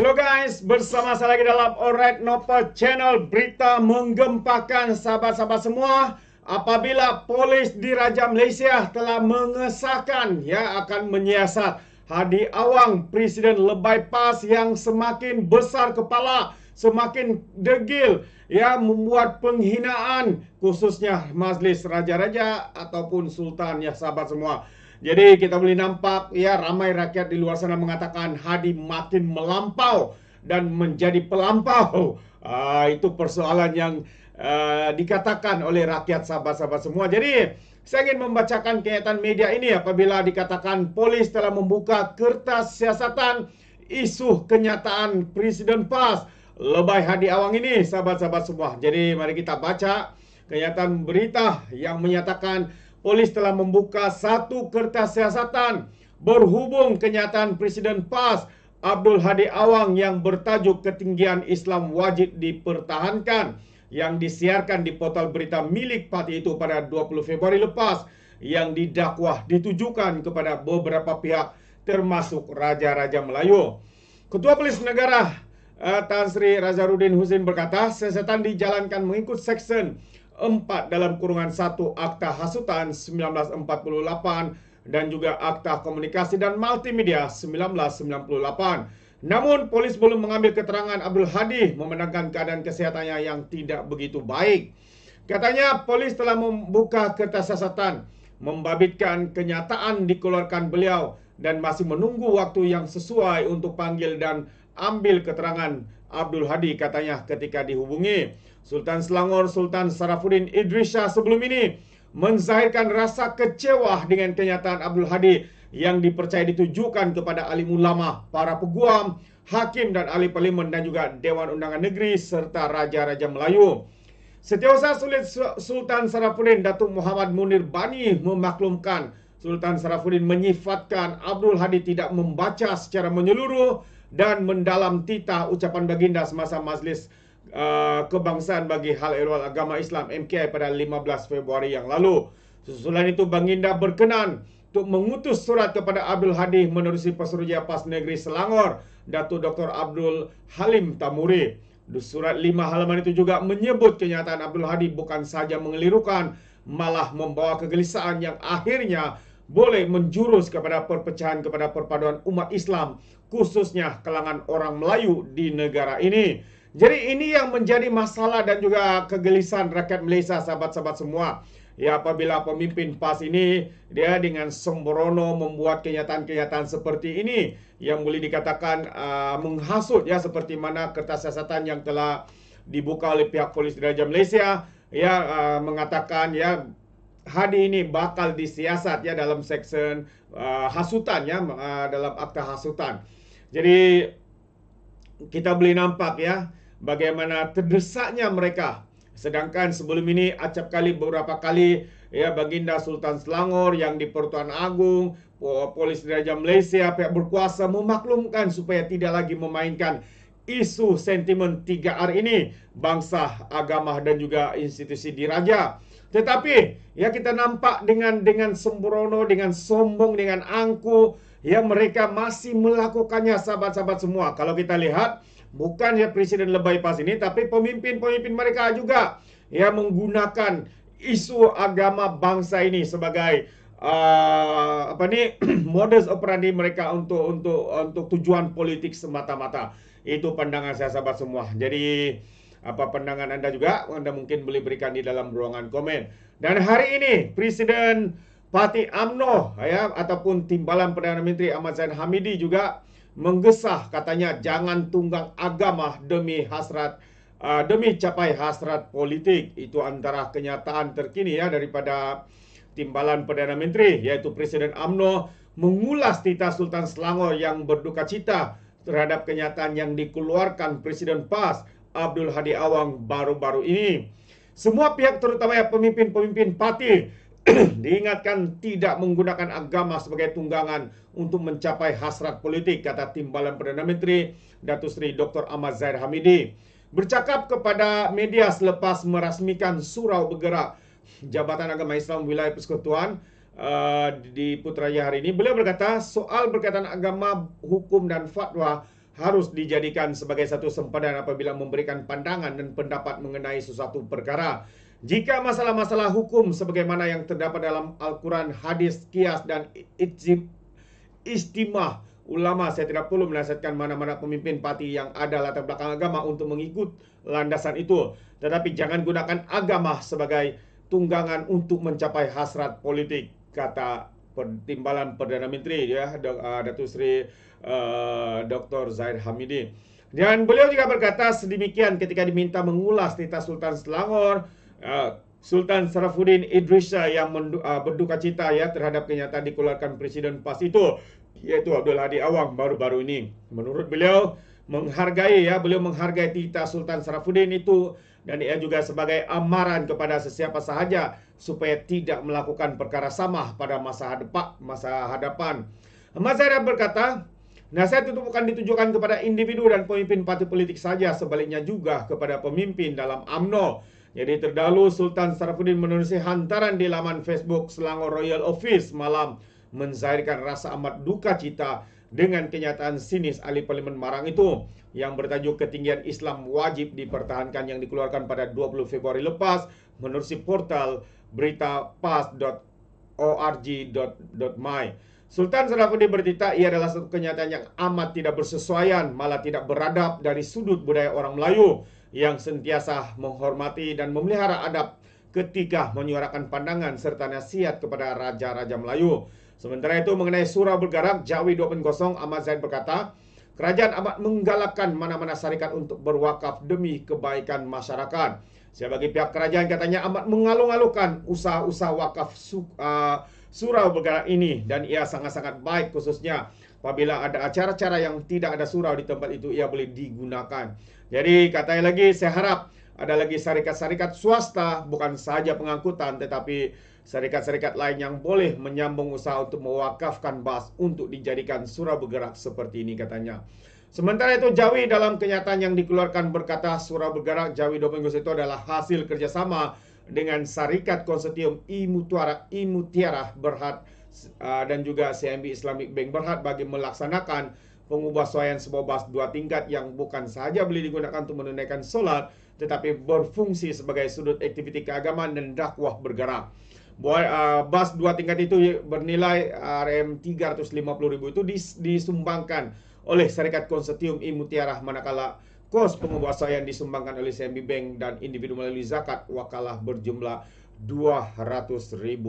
Halo guys, bersama saya lagi dalam Alright Nopo Channel Berita menggempakan sahabat-sahabat semua Apabila polis di Raja Malaysia telah mengesahkan ya akan menyiasat Hadi Awang, Presiden Lebay Pas yang semakin besar kepala Semakin degil ya membuat penghinaan khususnya Majlis Raja-Raja ataupun Sultan ya sahabat semua Jadi kita boleh nampak ya ramai rakyat di luar sana mengatakan Hadi makin melampau dan menjadi pelampau. Uh, itu persoalan yang uh, dikatakan oleh rakyat sahabat-sahabat semua. Jadi saya ingin membacakan kenyataan media ini apabila dikatakan polis telah membuka kertas siasatan isu kenyataan Presiden PAS lebay Hadi Awang ini sahabat-sahabat semua. Jadi mari kita baca kenyataan berita yang menyatakan polis telah membuka satu kertas siasatan berhubung kenyataan Presiden PAS Abdul Hadi Awang yang bertajuk ketinggian Islam wajib dipertahankan yang disiarkan di portal berita milik parti itu pada 20 Februari lepas yang didakwah ditujukan kepada beberapa pihak termasuk Raja-Raja Melayu. Ketua Polis Negara eh, Tan Sri Razarudin Husin berkata, sesetan dijalankan mengikut seksen 4 dalam kurungan 1 Akta Hasutan 1948 dan juga Akta Komunikasi dan Multimedia 1998. Namun polis belum mengambil keterangan Abdul Hadi memandangkan keadaan kesihatannya yang tidak begitu baik. Katanya polis telah membuka kertas siasatan membabitkan kenyataan dikeluarkan beliau dan masih menunggu waktu yang sesuai untuk panggil dan ambil keterangan Abdul Hadi katanya ketika dihubungi. Sultan Selangor Sultan Sarafuddin Idris Shah sebelum ini menzahirkan rasa kecewa dengan kenyataan Abdul Hadi yang dipercayai ditujukan kepada alim ulama, para peguam, hakim dan ahli parlimen dan juga Dewan Undangan Negeri serta Raja-Raja Melayu. Setiausaha Sultan Sarafuddin Datuk Muhammad Munir Bani memaklumkan Sultan Sarafuddin menyifatkan Abdul Hadi tidak membaca secara menyeluruh dan mendalam titah ucapan baginda semasa majlis Ah, kebangsaan bagi hal ehwal agama Islam MKI pada 15 Februari yang lalu. Susulan itu Banginda berkenan untuk mengutus surat kepada Abdul Hadi menerusi Pesuruhjaya PAS Negeri Selangor Datu Dr. Abdul Halim Tamuri. Surat lima halaman itu juga menyebut kenyataan Abdul Hadi bukan saja mengelirukan malah membawa kegelisahan yang akhirnya boleh menjurus kepada perpecahan kepada perpaduan umat Islam khususnya kalangan orang Melayu di negara ini. Jadi ini yang menjadi masalah dan juga kegelisahan rakyat Malaysia sahabat-sahabat semua. Ya apabila pemimpin PAS ini dia dengan sembrono membuat kenyataan-kenyataan seperti ini yang boleh dikatakan uh, menghasut ya seperti mana kertas siasatan yang telah dibuka oleh pihak polis Diraja Malaysia ya uh, mengatakan ya hari ini bakal disiasat ya dalam seksyen uh, hasutan ya uh, dalam akta hasutan. Jadi kita boleh nampak ya bagaimana terdesaknya mereka. Sedangkan sebelum ini acap kali beberapa kali ya Baginda Sultan Selangor yang di Pertuan Agung, Polis Diraja Malaysia pihak berkuasa memaklumkan supaya tidak lagi memainkan isu sentimen 3R ini bangsa, agama dan juga institusi diraja. Tetapi ya kita nampak dengan dengan sembrono, dengan sombong, dengan angku yang mereka masih melakukannya sahabat-sahabat semua. Kalau kita lihat bukan ya presiden lebay pas ini tapi pemimpin-pemimpin mereka juga yang menggunakan isu agama bangsa ini sebagai uh, apa ni modus operandi mereka untuk untuk untuk tujuan politik semata-mata itu pandangan saya sahabat semua jadi apa pandangan anda juga anda mungkin boleh berikan di dalam ruangan komen dan hari ini presiden Parti AMNO ya ataupun timbalan perdana menteri Ahmad Zain Hamidi juga menggesah katanya jangan tunggang agama demi hasrat uh, demi capai hasrat politik itu antara kenyataan terkini ya daripada timbalan perdana menteri yaitu presiden amno mengulas tita sultan selangor yang berduka cita terhadap kenyataan yang dikeluarkan presiden pas Abdul Hadi Awang baru-baru ini semua pihak terutama pemimpin-pemimpin parti diingatkan tidak menggunakan agama sebagai tunggangan untuk mencapai hasrat politik, kata Timbalan Perdana Menteri Datuk Seri Dr. Ahmad Zahir Hamidi. Bercakap kepada media selepas merasmikan surau bergerak Jabatan Agama Islam Wilayah Persekutuan uh, di Putrajaya hari ini, beliau berkata soal berkaitan agama, hukum dan fatwa harus dijadikan sebagai satu sempadan apabila memberikan pandangan dan pendapat mengenai sesuatu perkara. Jika masalah-masalah hukum sebagaimana yang terdapat dalam Al-Quran, hadis, kias dan istimah ulama saya tidak perlu menasihatkan mana-mana pemimpin parti yang ada latar belakang agama untuk mengikut landasan itu. Tetapi jangan gunakan agama sebagai tunggangan untuk mencapai hasrat politik, kata pertimbalan Perdana Menteri ya, ah, Datuk Seri uh, eh, Dr. Zahid Hamidi. Dan beliau juga berkata sedemikian ketika diminta mengulas Tita Sultan Selangor, Ah, Sultan Sarafuddin Idris Shah yang ah, berduka cita ya terhadap kenyataan dikeluarkan Presiden PAS itu iaitu Abdul Hadi Awang baru-baru ini. Menurut beliau menghargai ya beliau menghargai titah Sultan Sarafuddin itu dan ia juga sebagai amaran kepada sesiapa sahaja supaya tidak melakukan perkara sama pada masa hadapan masa hadapan. Mas berkata, nasihat itu bukan ditujukan kepada individu dan pemimpin parti politik saja, sebaliknya juga kepada pemimpin dalam AMNO. Jadi terdahulu Sultan Sarafuddin menulis hantaran di laman Facebook Selangor Royal Office malam menzahirkan rasa amat duka cita dengan kenyataan sinis ahli parlimen Marang itu yang bertajuk ketinggian Islam wajib dipertahankan yang dikeluarkan pada 20 Februari lepas menerusi portal beritapas.org.my Sultan Sarafuddin bertita ia adalah satu kenyataan yang amat tidak bersesuaian malah tidak beradab dari sudut budaya orang Melayu yang sentiasa menghormati dan memelihara adab ketika menyuarakan pandangan serta nasihat kepada raja-raja Melayu. Sementara itu mengenai surau bergerak Jawi 2.0 Ahmad Zain berkata, Kerajaan amat menggalakkan mana-mana syarikat untuk berwakaf demi kebaikan masyarakat. Sebagai pihak kerajaan katanya amat mengalung-alungkan usaha-usaha wakaf uh, surau bergerak ini dan ia sangat-sangat baik khususnya apabila ada acara-acara yang tidak ada surau di tempat itu ia boleh digunakan. Jadi katanya lagi saya harap ada lagi syarikat-syarikat swasta bukan saja pengangkutan tetapi syarikat-syarikat lain yang boleh menyambung usaha untuk mewakafkan bas untuk dijadikan surau bergerak seperti ini katanya. Sementara itu Jawi dalam kenyataan yang dikeluarkan berkata surau bergerak Jawi Domingos itu adalah hasil kerjasama dengan syarikat konsortium Imutuara Imutiara Berhad uh, dan juga CMB Islamic Bank Berhad bagi melaksanakan mengubah suayan sebuah bas dua tingkat yang bukan sahaja boleh digunakan untuk menunaikan solat tetapi berfungsi sebagai sudut aktiviti keagamaan dan dakwah bergerak. Buat uh, bas dua tingkat itu bernilai uh, RM350,000 itu disumbangkan oleh Syarikat Konsortium Imutiara manakala kos pengubah yang disumbangkan oleh CMB Bank dan individu melalui zakat wakalah berjumlah RM200,000.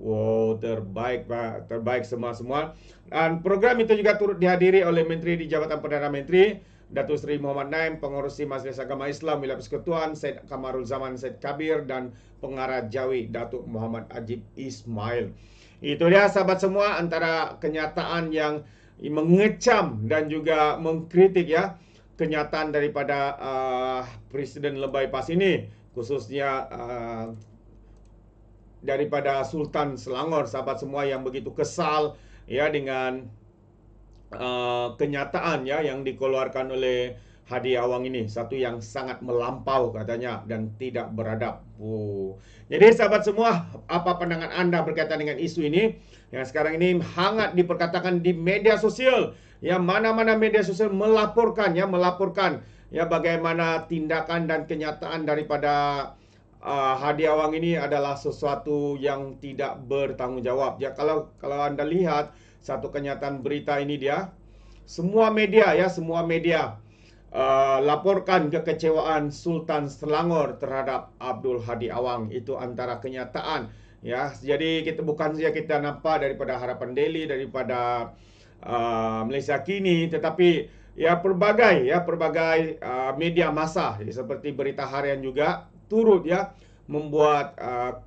Wow, oh, terbaik pak terbaik semua-semua. Dan program itu juga turut dihadiri oleh Menteri di Jabatan Perdana Menteri, Datuk Seri Muhammad Naim, Pengurusi masjid Agama Islam Wilayah Persekutuan, Syed Kamarul Zaman Syed Kabir dan Pengarah Jawi Datuk Muhammad Ajib Ismail. Itu dia sahabat semua antara kenyataan yang mengecam dan juga mengkritik ya kenyataan daripada uh, Presiden Lebai Pas ini khususnya uh, daripada Sultan Selangor sahabat semua yang begitu kesal ya dengan uh, kenyataan ya yang dikeluarkan oleh Hadi Awang ini satu yang sangat melampau katanya dan tidak beradab. Uh. Jadi sahabat semua, apa pandangan Anda berkaitan dengan isu ini yang sekarang ini hangat diperkatakan di media sosial ya mana-mana media sosial melaporkan ya melaporkan ya bagaimana tindakan dan kenyataan daripada uh, hadiah wang ini adalah sesuatu yang tidak bertanggungjawab. Ya kalau kalau anda lihat satu kenyataan berita ini dia semua media ya semua media Uh, laporkan kekecewaan Sultan Selangor terhadap Abdul Hadi Awang itu antara kenyataan ya jadi kita bukan saja kita nampak daripada harapan Delhi daripada uh, Malaysia kini tetapi ya pelbagai ya pelbagai uh, media massa seperti berita harian juga turut ya membuat uh,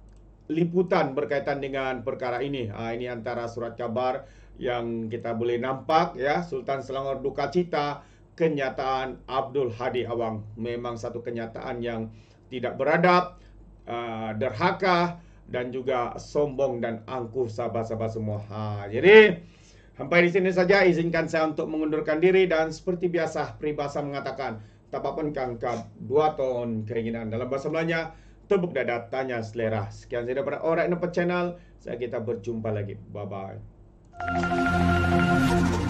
liputan berkaitan dengan perkara ini. Uh, ini antara surat kabar yang kita boleh nampak ya Sultan Selangor duka cita kenyataan Abdul Hadi Awang memang satu kenyataan yang tidak beradab, uh, derhaka dan juga sombong dan angkuh sahabat-sahabat semua. Ha, jadi sampai di sini saja izinkan saya untuk mengundurkan diri dan seperti biasa peribahasa mengatakan tak papankan ke dua tahun keinginan dalam bahasa Melayu tebuk dada tanya selera sekian saya daripada orang right, channel saya kita berjumpa lagi bye bye